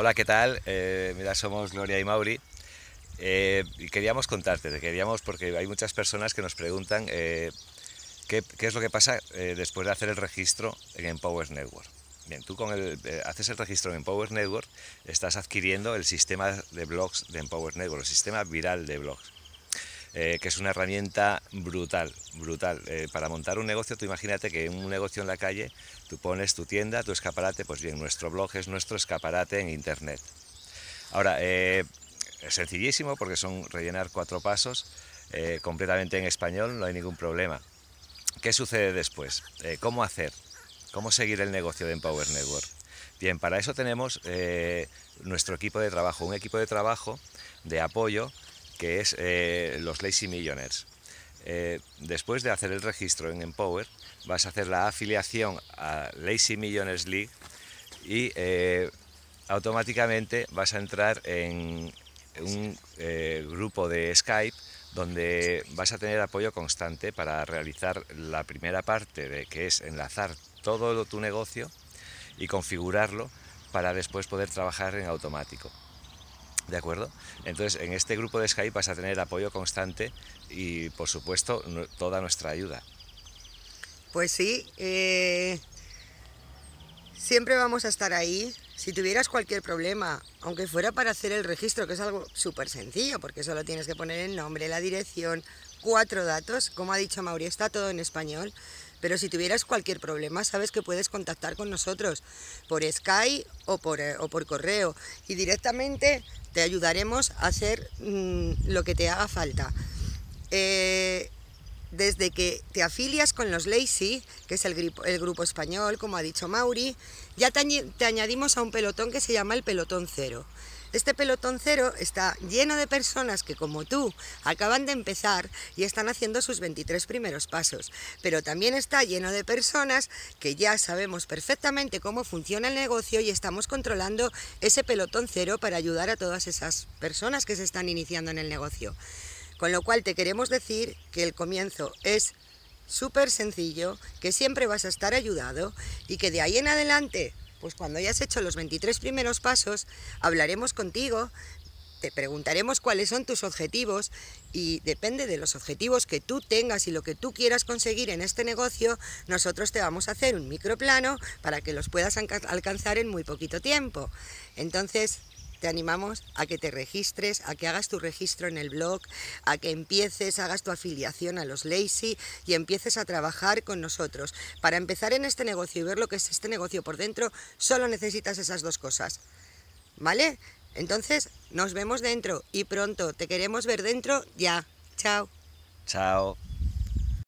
Hola, ¿qué tal? Eh, mira, somos Gloria y Mauri. Eh, y queríamos contarte, queríamos porque hay muchas personas que nos preguntan eh, qué, es lo que pasa después de hacer el registro en Empower Network. Bien, tú con el, haces el registro en Empower Network, estás adquiriendo el sistema de blogs de Empower Network, el sistema viral de blogs. Eh, que es una herramienta brutal, brutal. Eh, para montar un negocio, tú imagínate que un negocio en la calle, tú pones tu tienda, tu escaparate, pues bien, nuestro blog es nuestro escaparate en Internet. Ahora, eh, sencillísimo porque son rellenar cuatro pasos completamente en español, no hay ningún problema. ¿Qué sucede después? ¿Cómo hacer? ¿Cómo seguir el negocio de Empower Network? Bien, para eso tenemos nuestro equipo de trabajo, un equipo de trabajo de apoyo que es eh, los Lazy Millionaires. Eh, después de hacer el registro en Empower, vas a hacer la afiliación a Lazy Millionaires League y eh, automáticamente vas a entrar en un grupo de Skype donde vas a tener apoyo constante para realizar la primera parte, de, que es enlazar todo tu negocio y configurarlo para después poder trabajar en automático. ¿De acuerdo? Entonces, en este grupo de Skype vas a tener apoyo constante y, por supuesto, toda nuestra ayuda. Pues sí, eh, siempre vamos a estar ahí. Si tuvieras cualquier problema, aunque fuera para hacer el registro, que es algo súper sencillo, porque solo tienes que poner el nombre, la dirección, cuatro datos, como ha dicho Mauri, está todo en español. Pero si tuvieras cualquier problema, sabes que puedes contactar con nosotros por Skype o por, eh, correo y directamente te ayudaremos a hacer mm, lo que te haga falta. Eh, desde que te afilias con los Lazy, que es el, grupo español, como ha dicho Mauri, ya te añadimos a un pelotón que se llama el Pelotón Cero. Este pelotón cero está lleno de personas que, como tú, acaban de empezar y están haciendo sus 23 primeros pasos, pero también está lleno de personas que ya sabemos perfectamente cómo funciona el negocio y estamos controlando ese pelotón cero para ayudar a todas esas personas que se están iniciando en el negocio. Con lo cual te queremos decir que el comienzo es súper sencillo, que siempre vas a estar ayudado y que de ahí en adelante pues cuando hayas hecho los 23 primeros pasos, hablaremos contigo, te preguntaremos cuáles son tus objetivos y depende de los objetivos que tú tengas y lo que tú quieras conseguir en este negocio, nosotros te vamos a hacer un microplano para que los puedas alcanzar en muy poquito tiempo. Entonces, te animamos a que te registres, a que hagas tu registro en el blog, a que empieces, hagas tu afiliación a los Lazy y empieces a trabajar con nosotros. Para empezar en este negocio y ver lo que es este negocio por dentro, solo necesitas esas dos cosas. ¿Vale? Entonces, nos vemos dentro y pronto. Te queremos ver dentro ya. Chao. Chao.